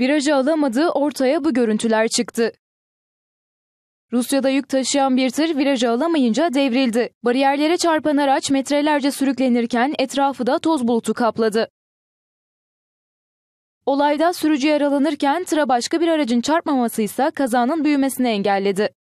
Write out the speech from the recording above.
virajı alamadığı ortaya bu görüntüler çıktı. Rusya'da yük taşıyan bir tır virajı alamayınca devrildi. Bariyerlere çarpan araç metrelerce sürüklenirken etrafı da toz bulutu kapladı. Olayda sürücü yaralanırken tıra başka bir aracın çarpmaması ise kazanın büyümesini engelledi.